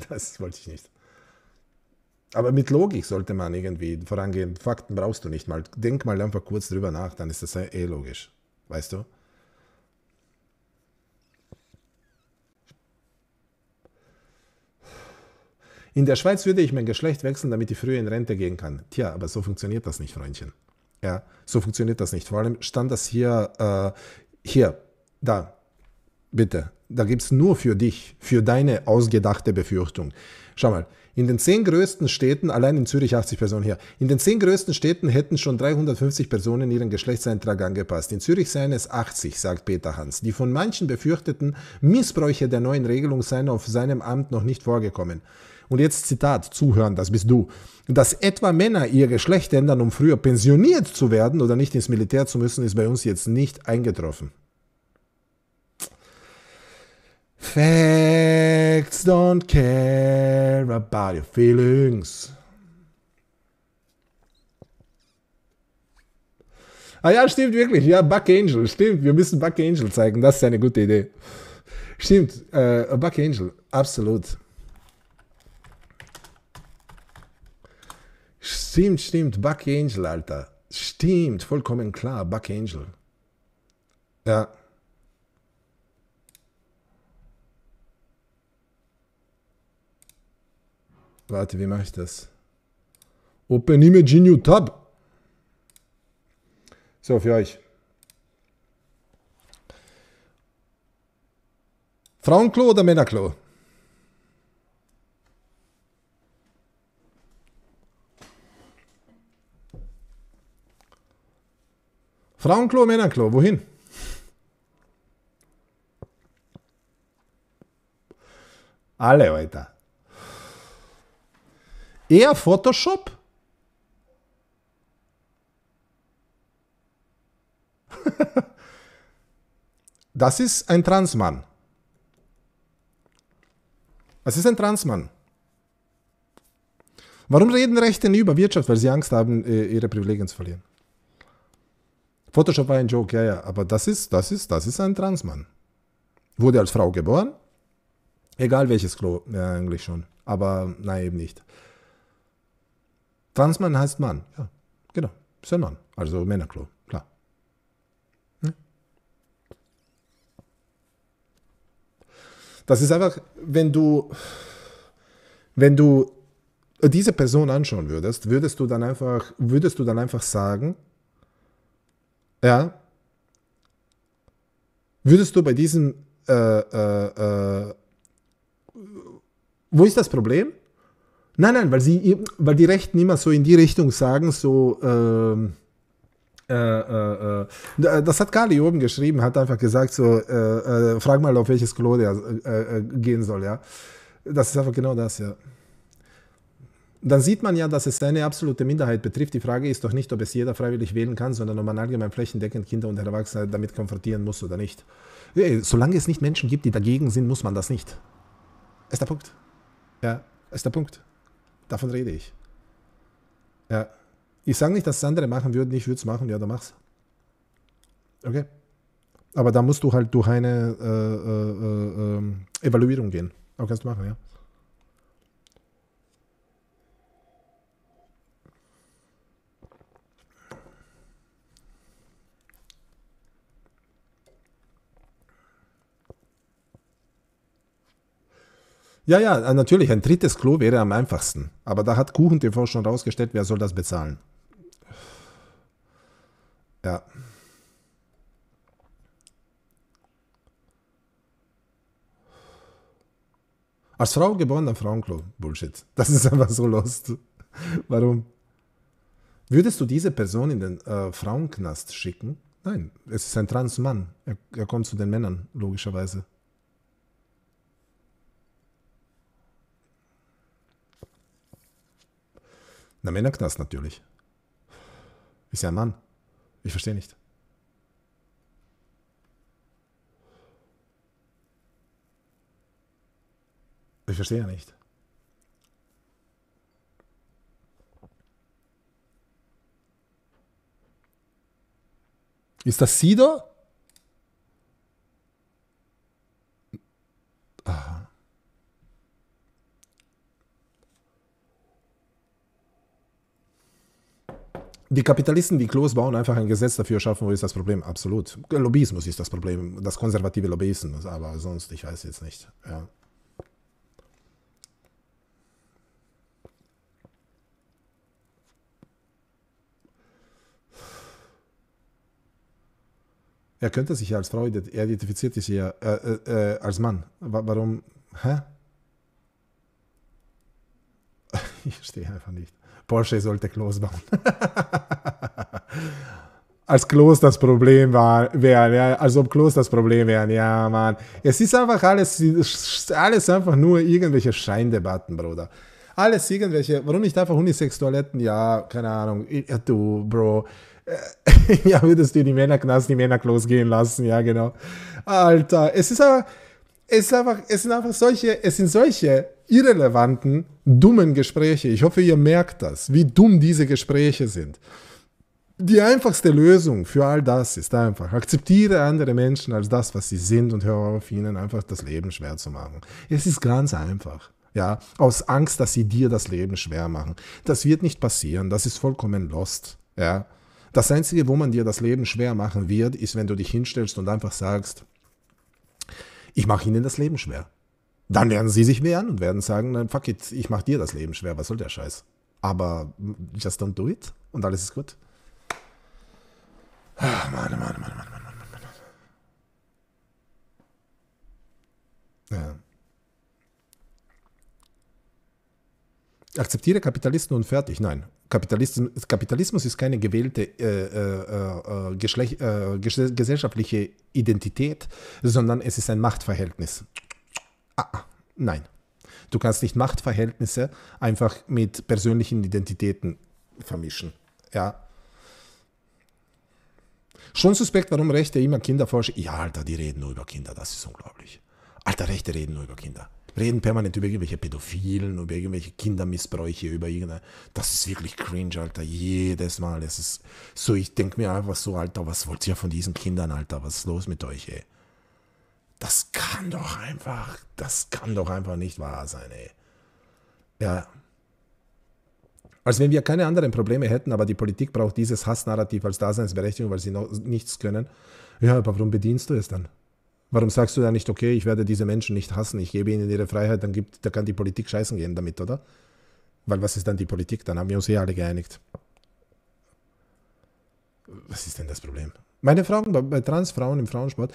Das wollte ich nicht. Aber mit Logik sollte man irgendwie vorangehen. Fakten brauchst du nicht mal. Denk mal einfach kurz drüber nach, dann ist das eh logisch. Weißt du? In der Schweiz würde ich mein Geschlecht wechseln, damit ich früher in Rente gehen kann. Tja, aber so funktioniert das nicht, Freundchen. Ja, so funktioniert das nicht. Vor allem stand das hier, äh, hier, da, bitte. Da gibt es nur für dich, für deine ausgedachte Befürchtung. Schau mal, in den zehn größten Städten, allein in Zürich 80 Personen hier, in den zehn größten Städten hätten schon 350 Personen ihren Geschlechtseintrag angepasst. In Zürich seien es 80, sagt Peter Hans. Die von manchen befürchteten Missbräuche der neuen Regelung seien auf seinem Amt noch nicht vorgekommen. Und jetzt Zitat, zuhören, das bist du. Dass etwa Männer ihr Geschlecht ändern, um früher pensioniert zu werden oder nicht ins Militär zu müssen, ist bei uns jetzt nicht eingetroffen. Facts don't care about your feelings. Ah ja, stimmt wirklich. Ja, Buck Angel, stimmt. Wir müssen Buck Angel zeigen. Das ist eine gute Idee. Stimmt, äh, Buck Angel, absolut. Stimmt, stimmt, Bucky Angel, Alter. Stimmt, vollkommen klar, Bucky Angel. Ja. Warte, wie mache ich das? Open Image in New Tab. So, für euch. Frauenklo oder Männerklo? Frauenklo, Männerklo, wohin? Alle, Alter. Eher Photoshop? das ist ein Transmann. Das ist ein Transmann. Warum reden Rechte nie über Wirtschaft? Weil sie Angst haben, äh, ihre Privilegien zu verlieren. Photoshop war ein Joke, ja, ja, aber das ist, das ist, das ist ein Transmann. Wurde als Frau geboren, egal welches Klo, ja, eigentlich schon, aber nein, eben nicht. Transmann heißt Mann, ja, genau, ist ein Mann, also Männerklo, klar. Hm? Das ist einfach, wenn du, wenn du diese Person anschauen würdest, würdest du dann einfach, würdest du dann einfach sagen, ja, würdest du bei diesem, äh, äh, äh, wo ist das Problem? Nein, nein, weil, sie, weil die Rechten immer so in die Richtung sagen, so, ähm, äh, äh, das hat Kali oben geschrieben, hat einfach gesagt, so, frag mal, auf welches Klo der gehen soll, ja. Das ist einfach genau das, ja dann sieht man ja, dass es eine absolute Minderheit betrifft. Die Frage ist doch nicht, ob es jeder freiwillig wählen kann, sondern ob man allgemein flächendeckend Kinder und Erwachsene damit konfrontieren muss oder nicht. Äh, solange es nicht Menschen gibt, die dagegen sind, muss man das nicht. Ist der Punkt. Ja, ist der Punkt. Davon rede ich. Ja. Ich sage nicht, dass es andere machen würden. Ich würde es machen. Ja, dann mach's. Okay. Aber da musst du halt durch eine äh, äh, äh, ähm, Evaluierung gehen. Aber kannst du machen, ja. Ja, ja, äh, natürlich. Ein drittes Klo wäre am einfachsten. Aber da hat Kuchen TV schon rausgestellt, wer soll das bezahlen? Ja. Als Frau geboren am Frauenklo. Bullshit. Das ist einfach so lost. Warum? Würdest du diese Person in den äh, Frauenknast schicken? Nein, es ist ein Transmann. Er, er kommt zu den Männern, logischerweise. Na, Männerknast natürlich. Ist ja ein Mann. Ich verstehe nicht. Ich verstehe ja nicht. Ist das Sido? Aha. die Kapitalisten, die Klos bauen, einfach ein Gesetz dafür schaffen, wo ist das Problem? Absolut. Lobbyismus ist das Problem, das konservative Lobbyismus, aber sonst, ich weiß jetzt nicht. Ja. Er könnte sich als Frau er identifiziert sich ja äh, äh, äh als Mann. warum? Hä? ich verstehe einfach nicht. Porsche sollte Klos bauen. als Klos das Problem wäre, ja, als ob Klos das Problem wäre. Ja, Mann. Es ist einfach alles, alles einfach nur irgendwelche Scheindebatten, Bruder. Alles irgendwelche, warum nicht einfach Unisex-Toiletten? Ja, keine Ahnung. Ja, du, Bro. ja, würdest du die Männerknast, die Männerklos gehen lassen? Ja, genau. Alter, es ist aber, es, einfach, es sind einfach solche, es sind solche irrelevanten, dummen Gespräche. Ich hoffe, ihr merkt das, wie dumm diese Gespräche sind. Die einfachste Lösung für all das ist einfach, akzeptiere andere Menschen als das, was sie sind und hör auf, ihnen einfach das Leben schwer zu machen. Es ist ganz einfach. Ja, aus Angst, dass sie dir das Leben schwer machen. Das wird nicht passieren. Das ist vollkommen lost. Ja. Das Einzige, wo man dir das Leben schwer machen wird, ist, wenn du dich hinstellst und einfach sagst, ich mache ihnen das Leben schwer. Dann werden sie sich wehren und werden sagen, nein, fuck it, ich mache dir das Leben schwer, was soll der Scheiß? Aber just don't do it und alles ist gut. Ach, Mann, Mann, Mann, Mann, Mann, Mann, Mann, Mann. Mann. Ja. Akzeptiere Kapitalisten und fertig. Nein, Kapitalismus, Kapitalismus ist keine gewählte äh, äh, äh, äh, äh gesellschaftliche Identität, sondern es ist ein Machtverhältnis. Ah, ah, nein. Du kannst nicht Machtverhältnisse einfach mit persönlichen Identitäten vermischen. Ja. Schon suspekt, warum Rechte immer Kinder forschen. Ja, Alter, die reden nur über Kinder, das ist unglaublich. Alter, Rechte reden nur über Kinder reden permanent über irgendwelche Pädophilen, über irgendwelche Kindermissbräuche, über irgendeine. Das ist wirklich cringe, Alter. Jedes Mal. Es ist so, ich denke mir einfach so, Alter, was wollt ihr von diesen Kindern, Alter? Was ist los mit euch, ey? Das kann doch einfach, das kann doch einfach nicht wahr sein, ey. Ja. Als wenn wir keine anderen Probleme hätten, aber die Politik braucht dieses Hassnarrativ als Daseinsberechtigung, weil sie noch nichts können. Ja, aber warum bedienst du es dann? Warum sagst du dann nicht, okay, ich werde diese Menschen nicht hassen, ich gebe ihnen ihre Freiheit, dann gibt, da kann die Politik scheißen gehen damit, oder? Weil was ist dann die Politik? Dann haben wir uns eh alle geeinigt. Was ist denn das Problem? Meine Fragen bei, bei Transfrauen im Frauensport,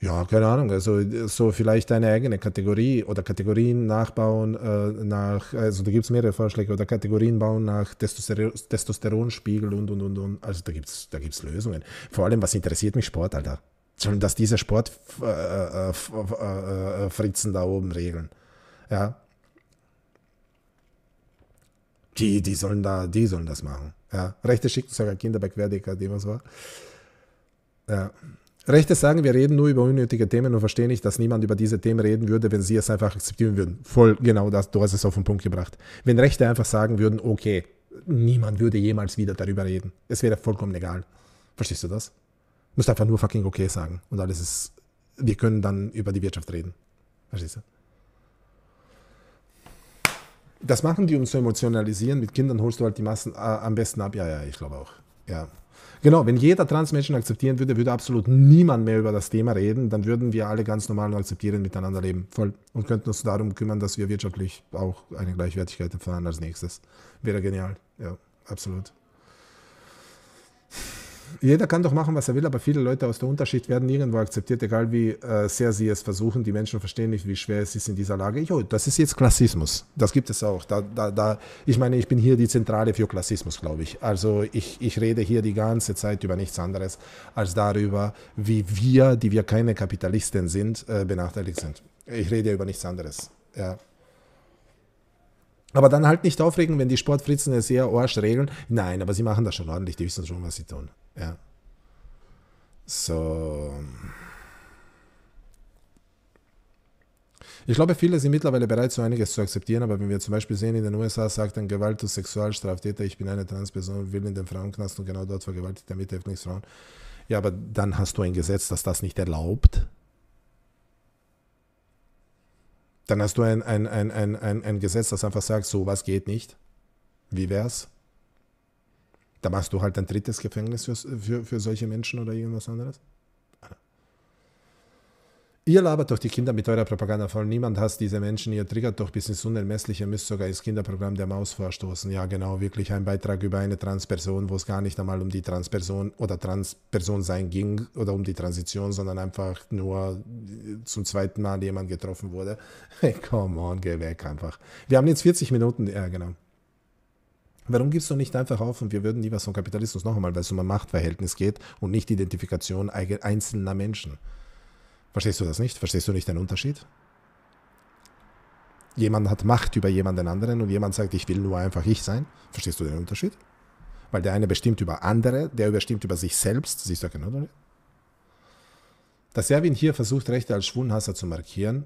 ja, keine Ahnung, also so vielleicht eine eigene Kategorie oder Kategorien nachbauen äh, nach, also da gibt es mehrere Vorschläge, oder Kategorien bauen nach Testosteronspiegel und, und, und, und. Also da gibt es da gibt's Lösungen. Vor allem, was interessiert mich Sport, Alter? sondern dass diese Sportfritzen äh, äh, äh, da oben regeln. Ja. Die, die sollen da, die sollen das machen. Ja. Rechte schicken sogar Kinder bei Querdecker, die was war. Ja. Rechte sagen, wir reden nur über unnötige Themen und verstehe nicht, dass niemand über diese Themen reden würde, wenn sie es einfach akzeptieren würden. Voll genau das, du hast es auf den Punkt gebracht. Wenn Rechte einfach sagen würden, okay, niemand würde jemals wieder darüber reden. Es wäre vollkommen egal. Verstehst du das? Musst einfach nur fucking okay sagen. Und alles ist. Wir können dann über die Wirtschaft reden. Verstehst du? Das machen die, um zu emotionalisieren. Mit Kindern holst du halt die Massen äh, am besten ab. Ja, ja, ich glaube auch. Ja. Genau, wenn jeder Transmenschen akzeptieren würde, würde absolut niemand mehr über das Thema reden. Dann würden wir alle ganz normal und akzeptieren miteinander leben. Voll. Und könnten uns darum kümmern, dass wir wirtschaftlich auch eine Gleichwertigkeit erfahren als nächstes. Wäre genial. Ja, absolut jeder kann doch machen, was er will, aber viele Leute aus der Unterschicht werden irgendwo akzeptiert, egal wie äh, sehr sie es versuchen. Die Menschen verstehen nicht, wie schwer es ist in dieser Lage. Jo, das ist jetzt Klassismus. Das gibt es auch. Da, da, da, ich meine, ich bin hier die Zentrale für Klassismus, glaube ich. Also ich, ich rede hier die ganze Zeit über nichts anderes als darüber, wie wir, die wir keine Kapitalisten sind, äh, benachteiligt sind. Ich rede über nichts anderes. Ja. Aber dann halt nicht aufregen, wenn die Sportfritzen es eher Arsch regeln. Nein, aber sie machen das schon ordentlich, die wissen schon, was sie tun. Ja. So. Ich glaube, viele sind mittlerweile bereit, so einiges zu akzeptieren, aber wenn wir zum Beispiel sehen, in den USA sagt ein Gewalt- und Sexualstraftäter, ich bin eine Transperson, will in den Frauenknast und genau dort vergewaltigt damit er nichts Frauen. Ja, aber dann hast du ein Gesetz, das das nicht erlaubt. Dann hast du ein, ein, ein, ein, ein, ein Gesetz, das einfach sagt, so was geht nicht. Wie wär's? Da machst du halt ein drittes Gefängnis für, für, für solche Menschen oder irgendwas anderes? Ihr labert doch die Kinder mit eurer Propaganda voll. Niemand hasst diese Menschen. Ihr triggert doch bis ins Unermessliche. Ihr Müsst sogar ins Kinderprogramm der Maus vorstoßen. Ja, genau. Wirklich ein Beitrag über eine Transperson, wo es gar nicht einmal um die Transperson oder Transperson sein ging oder um die Transition, sondern einfach nur äh, zum zweiten Mal jemand getroffen wurde. Hey, come on, geh weg einfach. Wir haben jetzt 40 Minuten. Ja, genau. Warum gibst du nicht einfach auf und wir würden nie was vom Kapitalismus noch einmal, weil es um ein Machtverhältnis geht und nicht Identifikation einzelner Menschen? Verstehst du das nicht? Verstehst du nicht den Unterschied? Jemand hat Macht über jemanden anderen und jemand sagt, ich will nur einfach ich sein. Verstehst du den Unterschied? Weil der eine bestimmt über andere, der überstimmt über sich selbst. Siehst du keinen Unterschied? Dass Erwin hier versucht, Rechte als Schwulenhasser zu markieren,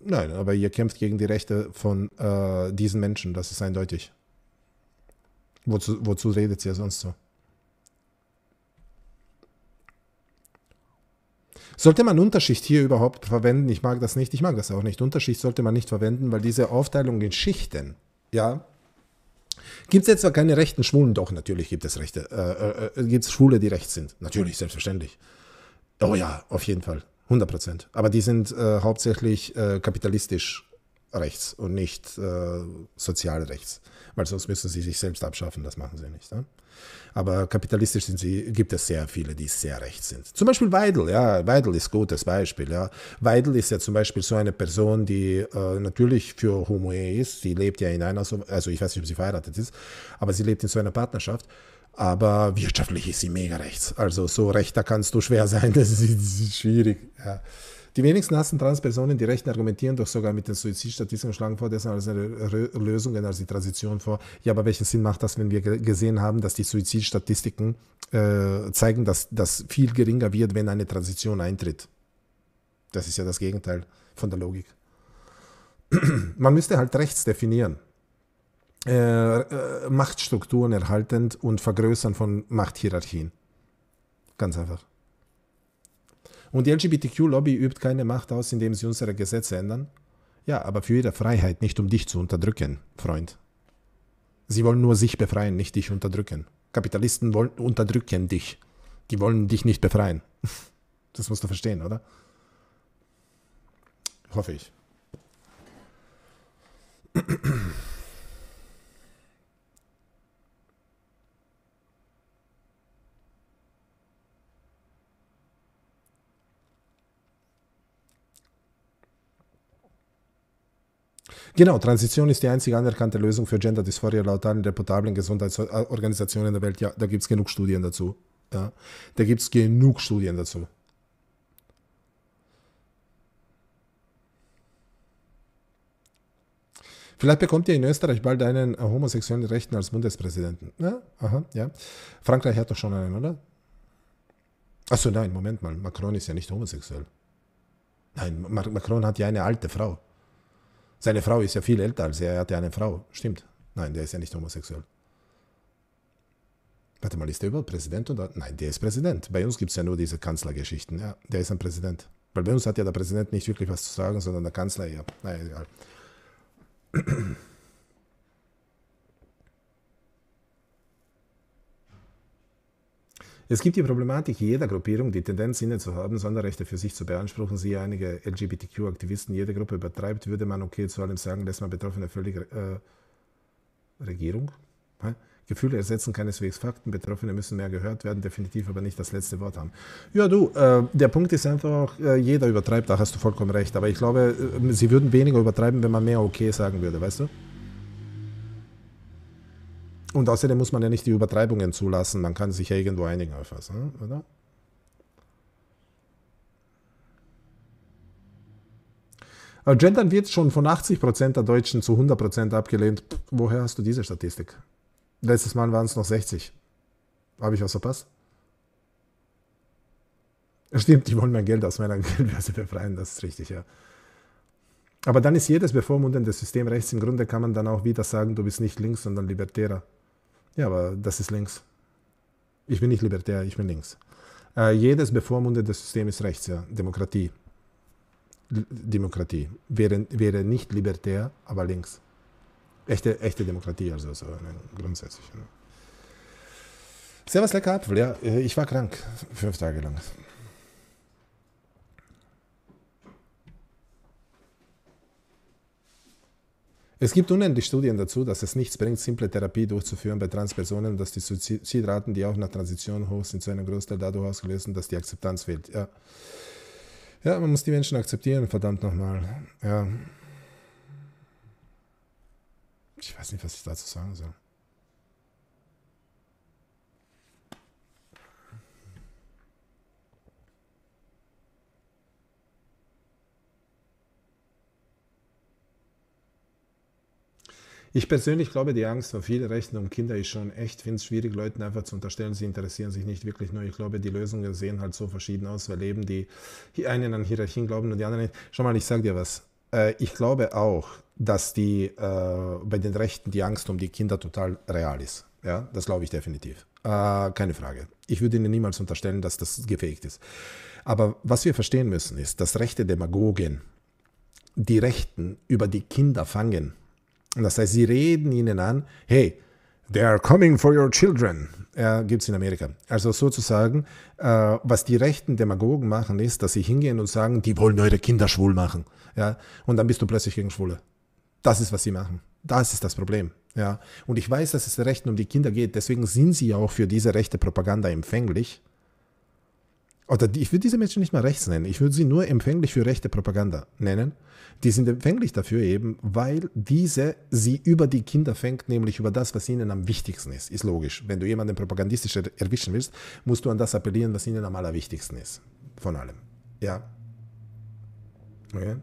nein, aber ihr kämpft gegen die Rechte von äh, diesen Menschen, das ist eindeutig. Wozu, wozu redet ihr sonst so? Sollte man Unterschicht hier überhaupt verwenden? Ich mag das nicht, ich mag das auch nicht. Unterschicht sollte man nicht verwenden, weil diese Aufteilung in Schichten, ja, Gibt es jetzt zwar keine rechten Schwulen, doch, natürlich gibt es Rechte, äh, äh, äh gibt es Schwule, die rechts sind. Natürlich, selbstverständlich. Oh ja, auf jeden Fall. 100 Prozent. Aber die sind äh, hauptsächlich äh, kapitalistisch rechts und nicht äh, sozial rechts. Weil sonst müssen sie sich selbst abschaffen, das machen sie nicht. Ne? Aber kapitalistisch sind sie, gibt es sehr viele, die sehr rechts sind. Zum Beispiel Weidel, ja, Weidel ist ein gutes Beispiel, ja. Weidel ist ja zum Beispiel so eine Person, die äh, natürlich für Homo ist, sie lebt ja in einer, also ich weiß nicht, ob sie verheiratet ist, aber sie lebt in so einer Partnerschaft aber wirtschaftlich ist sie mega rechts. Also so rechter kannst du schwer sein, das ist, das ist schwierig. Ja. Die wenigsten hassen Transpersonen, die Rechten argumentieren doch sogar mit den Suizidstatistiken und schlagen vor, dessen als eine Lösung, als die Transition vor. Ja, aber welchen Sinn macht das, wenn wir gesehen haben, dass die Suizidstatistiken äh, zeigen, dass das viel geringer wird, wenn eine Transition eintritt? Das ist ja das Gegenteil von der Logik. Man müsste halt rechts definieren. Äh, äh, Machtstrukturen erhaltend und vergrößern von Machthierarchien. Ganz einfach. Und die LGBTQ-Lobby übt keine Macht aus, indem sie unsere Gesetze ändern. Ja, aber für ihre Freiheit, nicht um dich zu unterdrücken, Freund. Sie wollen nur sich befreien, nicht dich unterdrücken. Kapitalisten wollen unterdrücken dich. Die wollen dich nicht befreien. Das musst du verstehen, oder? Hoffe ich. Genau, Transition ist die einzige anerkannte Lösung für Gender Dysphoria laut allen reputablen Gesundheitsorganisationen der Welt. Ja, da gibt es genug Studien dazu. Ja, da gibt es genug Studien dazu. Vielleicht bekommt ihr in Österreich bald einen homosexuellen Rechten als Bundespräsidenten. Ja, aha, ja. Frankreich hat doch schon einen, oder? Achso, nein, Moment mal. Macron ist ja nicht homosexuell. Nein, Macron hat ja eine alte Frau. Seine Frau ist ja viel älter als er. Er hatte eine Frau. Stimmt. Nein, der ist ja nicht homosexuell. Warte mal, ist der überhaupt Präsident? Oder? Nein, der ist Präsident. Bei uns gibt es ja nur diese Kanzlergeschichten. Ja, der ist ein Präsident. Weil bei uns hat ja der Präsident nicht wirklich was zu sagen, sondern der Kanzler ja. Naja, egal. Es gibt die Problematik jeder Gruppierung, die Tendenz inne zu haben, Sonderrechte für sich zu beanspruchen, siehe einige LGBTQ-Aktivisten, jede Gruppe übertreibt, würde man okay zu allem sagen, lässt man Betroffene völlig äh, Regierung? Hä? Gefühle ersetzen keineswegs Fakten. Betroffene müssen mehr gehört werden, definitiv aber nicht das letzte Wort haben. Ja, du, äh, der Punkt ist einfach, äh, jeder übertreibt, da hast du vollkommen recht. Aber ich glaube, äh, sie würden weniger übertreiben, wenn man mehr okay sagen würde, weißt du? Und außerdem muss man ja nicht die Übertreibungen zulassen. Man kann sich ja irgendwo einigen auf was, hm, oder? Aber äh, Gendern wird schon von 80% der Deutschen zu 100% abgelehnt. Pff, woher hast du diese Statistik? Letztes Mal waren es noch 60. Habe ich was verpasst? Stimmt, die wollen mein Geld aus meiner Geldbörse befreien, das ist richtig, ja. Aber dann ist jedes bevormundende System rechts. im Grunde, kann man dann auch wieder sagen, du bist nicht links, sondern libertärer. Ja, aber das ist links. Ich bin nicht libertär, ich bin links. Äh, jedes bevormundete System ist rechts, ja. Demokratie. L Demokratie. Wäre, wäre nicht libertär, aber links. Echte, echte Demokratie, also so ne, grundsätzlich. Ne? Servus, lecker Apfel, ja. Äh, ich war krank, fünf Tage lang. Es gibt unendlich Studien dazu, dass es nichts bringt, simple Therapie durchzuführen bei Transpersonen dass die Suizidraten, die auch nach Transition hoch sind, zu einem Großteil dadurch ausgelöst sind, dass die Akzeptanz fehlt. Ja. ja, man muss die Menschen akzeptieren, verdammt nochmal. Ja. Ich weiß nicht, was ich dazu sagen soll. Ich persönlich glaube, die Angst vor vielen Rechten um Kinder ist schon echt. Finde es schwierig, Leuten einfach zu unterstellen, sie interessieren sich nicht wirklich nur. Ich glaube, die Lösungen sehen halt so verschieden aus, weil eben die einen an Hierarchien glauben und die anderen nicht. Schau mal, ich sag dir was. Äh, ich glaube auch, dass die äh, bei den Rechten die Angst um die Kinder total real ist. Ja, das glaube ich definitiv. Äh, keine Frage. Ich würde Ihnen niemals unterstellen, dass das gefähigt ist. Aber was wir verstehen müssen, ist, dass rechte Demagogen die Rechten über die Kinder fangen das heißt, sie reden ihnen an, hey, they are coming for your children. Äh, Gibt es in Amerika. Also sozusagen, äh, was die rechten Demagogen machen, ist, dass sie hingehen und sagen, die wollen eure Kinder schwul machen. Ja? Und dann bist du plötzlich gegen Schwule. Das ist, was sie machen. Das ist das Problem. Ja? Und ich weiß, dass es den Rechten um die Kinder geht. Deswegen sind sie ja auch für diese rechte Propaganda empfänglich oder die, ich würde diese Menschen nicht mal rechts nennen, ich würde sie nur empfänglich für rechte Propaganda nennen. Die sind empfänglich dafür eben, weil diese sie über die Kinder fängt, nämlich über das, was ihnen am wichtigsten ist. Ist logisch. Wenn du jemanden propagandistisch erwischen willst, musst du an das appellieren, was ihnen am allerwichtigsten ist. Von allem. Ja. Okay.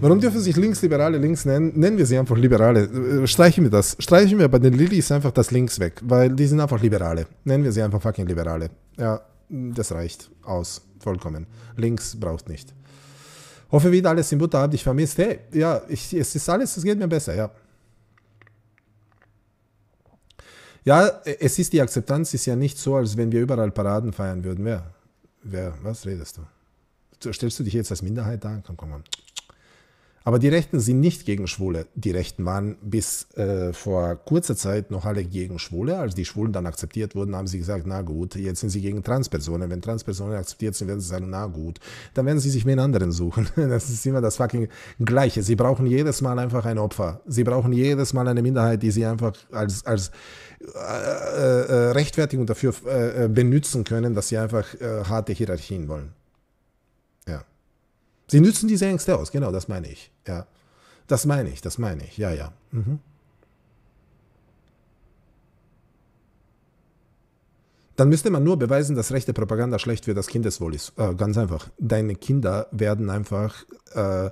Warum dürfen sich Linksliberale links nennen? Nennen wir sie einfach Liberale. Äh, streichen wir das. Streichen wir bei den Lilis einfach das Links weg, weil die sind einfach Liberale. Nennen wir sie einfach fucking Liberale. Ja, das reicht. Aus. Vollkommen. Links braucht nicht. Hoffe wieder alles in Butter habt. Ich vermisst. Hey, ja, ich, es ist alles, es geht mir besser, ja. Ja, es ist die Akzeptanz, ist ja nicht so, als wenn wir überall Paraden feiern würden. Wer? Wer? Was redest du? Stellst du dich jetzt als Minderheit dar? Komm, komm, komm. Aber die Rechten sind nicht gegen Schwule. Die Rechten waren bis äh, vor kurzer Zeit noch alle gegen Schwule. Als die Schwulen dann akzeptiert wurden, haben sie gesagt, na gut, jetzt sind sie gegen Transpersonen. Wenn Transpersonen akzeptiert sind, werden sie sagen, na gut, dann werden sie sich mit anderen suchen. Das ist immer das fucking Gleiche. Sie brauchen jedes Mal einfach ein Opfer. Sie brauchen jedes Mal eine Minderheit, die sie einfach als, als äh, äh, äh Rechtfertigung dafür äh, äh, benutzen können, dass sie einfach harte Hierarchien wollen. Sie nützen diese Ängste aus, genau, das meine ich. Ja. Das meine ich, das meine ich, ja, ja. Mhm. Dann müsste man nur beweisen, dass rechte Propaganda schlecht für das Kindeswohl ist. Äh, ganz einfach. Deine Kinder werden einfach, äh,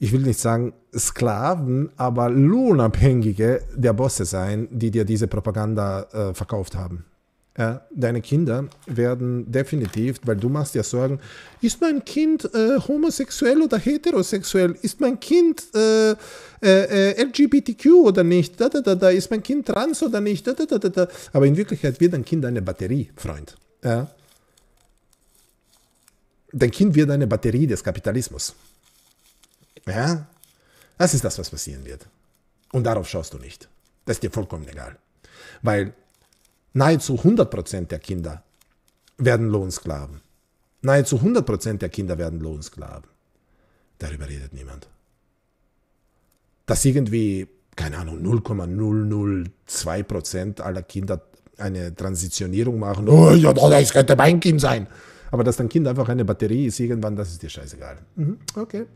ich will nicht sagen Sklaven, aber Lohnabhängige der Bosse sein, die dir diese Propaganda äh, verkauft haben äh, deine Kinder werden definitiv, weil du machst ja Sorgen, ist mein Kind äh, homosexuell oder heterosexuell? Ist mein Kind äh, äh, äh LGBTQ oder nicht? Da, da, da, da. Ist mein Kind trans oder nicht? Da, da, da, da, da. Aber in Wirklichkeit wird dein Kind eine Batterie, Freund. Ja? Dein Kind wird eine Batterie des Kapitalismus. Ja? Das ist das, was passieren wird. Und darauf schaust du nicht. Das ist dir vollkommen egal. Weil Nahezu 100 der Kinder werden Lohnsklaven. Nahezu 100 der Kinder werden Lohnsklaven. Darüber redet niemand. Dass irgendwie, keine Ahnung, 0,002 aller Kinder eine Transitionierung machen. Oh, ja, das könnte mein Kind sein. Aber dass dann Kind einfach eine Batterie ist, irgendwann, das ist dir scheißegal. Mhm, okay.